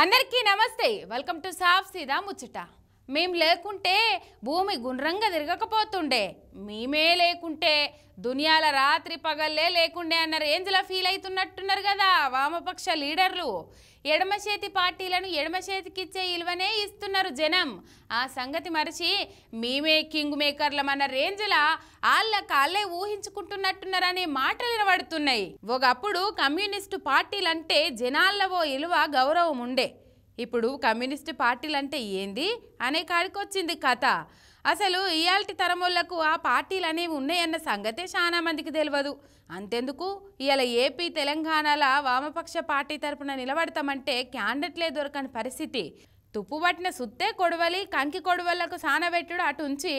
అందరికీ నమస్తే welcome to సాఫ్ సీదా ముచ్చట మేము లేకుంటే భూమి గుండ్రంగా తిరగకపోతుండే మేమే లేకుంటే దునియాల రాత్రి పగల్లే లేకుండే అన్న రేంజ్లో ఫీల్ అవుతున్నట్టున్నారు కదా వామపక్ష లీడర్లు ఎడమ చేతి పార్టీలను ఎడమ చేతికిచ్చే ఇల్వనే ఇస్తున్నారు జనం ఆ సంగతి మరిచి మేమే కింగ్ మేకర్లమన్న రేంజ్ల వాళ్ళ కాళ్ళే ఊహించుకుంటున్నట్టున్నారనే మాటలు నిలబడుతున్నాయి ఒకప్పుడు కమ్యూనిస్టు పార్టీలంటే జనాల్లో ఓ ఇలువ గౌరవం ఉండే ఇప్పుడు కమ్యూనిస్ట్ పార్టీలు అంటే ఏంది అనే కాడికొచ్చింది కథ అసలు ఇయాల్టి తరములకు ఆ పార్టీలు అనేవి ఉన్నాయన్న సంగతే చాలా మందికి తెలియదు అంతెందుకు ఇవాళ ఏపీ తెలంగాణల వామపక్ష పార్టీ తరపున నిలబడతామంటే క్యాండిడేట్లే దొరకని పరిస్థితి తుప్పుబట్టిన సుత్తే కొడవలి కంకి పెట్టుడు సానబెట్టుడు ఉంచి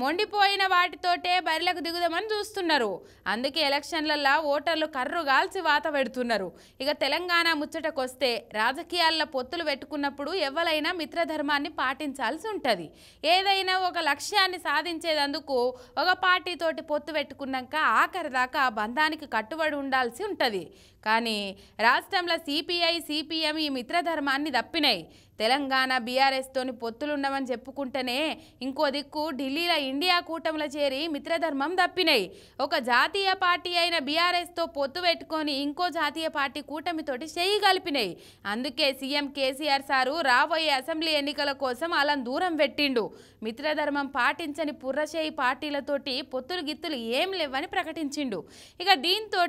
మొండిపోయిన వాటితోటే బరిలకు దిగుదామని చూస్తున్నారు అందుకే ఎలక్షన్లల్లో ఓటర్లు కర్రు గాల్చి వాత పెడుతున్నారు ఇక తెలంగాణ ముచ్చటకొస్తే రాజకీయాల్లో పొత్తులు పెట్టుకున్నప్పుడు ఎవరైనా మిత్రధర్మాన్ని పాటించాల్సి ఉంటుంది ఏదైనా ఒక లక్ష్యాన్ని సాధించేదందుకు ఒక పార్టీతోటి పొత్తు పెట్టుకున్నాక ఆఖరి దాకా బంధానికి కట్టుబడి ఉండాల్సి ఉంటుంది కానీ రాష్ట్రంలో సిపిఐ సిపిఎం ఈ మిత్రధర్మాన్ని దప్పినాయి తెలంగాణ బీఆర్ఎస్తోని పొత్తులున్నామని చెప్పుకుంటేనే ఇంకో దిక్కు ఢిల్లీలో ఇండియా కూటమిల చేరి మిత్రధర్మం తప్పినాయి ఒక జాతీయ పార్టీ అయిన బీఆర్ఎస్తో పొత్తు పెట్టుకొని ఇంకో జాతీయ పార్టీ కూటమితోటి చేయి కలిపినాయి అందుకే సీఎం కేసీఆర్ సారు రాబోయే అసెంబ్లీ ఎన్నికల కోసం అలా దూరం పెట్టిండు మిత్రధర్మం పాటించని పుర్రచేయి పార్టీలతోటి పొత్తులు గిత్తులు ఏం లేవని ప్రకటించిండు ఇక దీంతో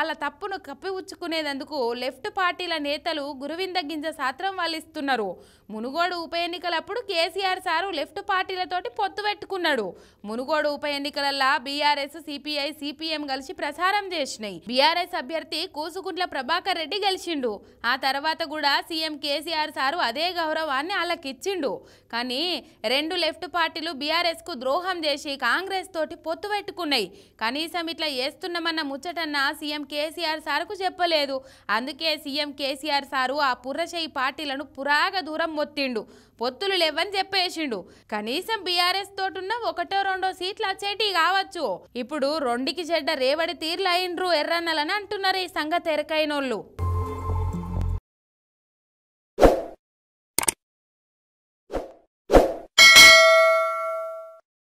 అలా తప్పును కప్పిపుచ్చుకునేందుకు లెఫ్ట్ పార్టీల నేతలు గురువింద గింజ సాత్రం వాళ్ళు ఇస్తున్నారు మునుగోడు ఉప ఎన్నికలప్పుడు కేసీఆర్ సారు లెఫ్ట్ పార్టీలతోటి పొత్తు పెట్టుకున్నాడు మునుగోడు ఉప ఎన్నికలల్లా బీఆర్ఎస్ సిపిఐ సిపిఎం కలిసి ప్రచారం చేసినాయి బీఆర్ఎస్ అభ్యర్థి కూసుకుంట్ల ప్రభాకర్ రెడ్డి గెలిచిండు ఆ తర్వాత కూడా సీఎం కేసీఆర్ సారు అదే గౌరవాన్ని వాళ్ళకిచ్చిండు కానీ రెండు లెఫ్ట్ పార్టీలు బీఆర్ఎస్కు ద్రోహం చేసి కాంగ్రెస్ తోటి పొత్తు పెట్టుకున్నాయి కనీసం ఇట్లా చేస్తున్నామన్న ముచ్చటన్న సీఎం కేసీఆర్ సారుకు చెప్పలేదు అందుకే సీఎం కేసీఆర్ సారు ఆ పుర్రచేయి పార్టీలను పురాగ బాగా దూరం మొత్తిండు పొత్తులు లేవని చెప్పేసిండు కనీసం బీఆర్ఎస్ తోటున్న ఒకటో రెండో సీట్లు వచ్చేటి కావచ్చు ఇప్పుడు రెండుకి చెడ్డ రేవడి తీర్లు అయిండ్రు ఎర్రన్నలని అంటున్నారు ఈ సంగతి ఎరకైనోళ్ళు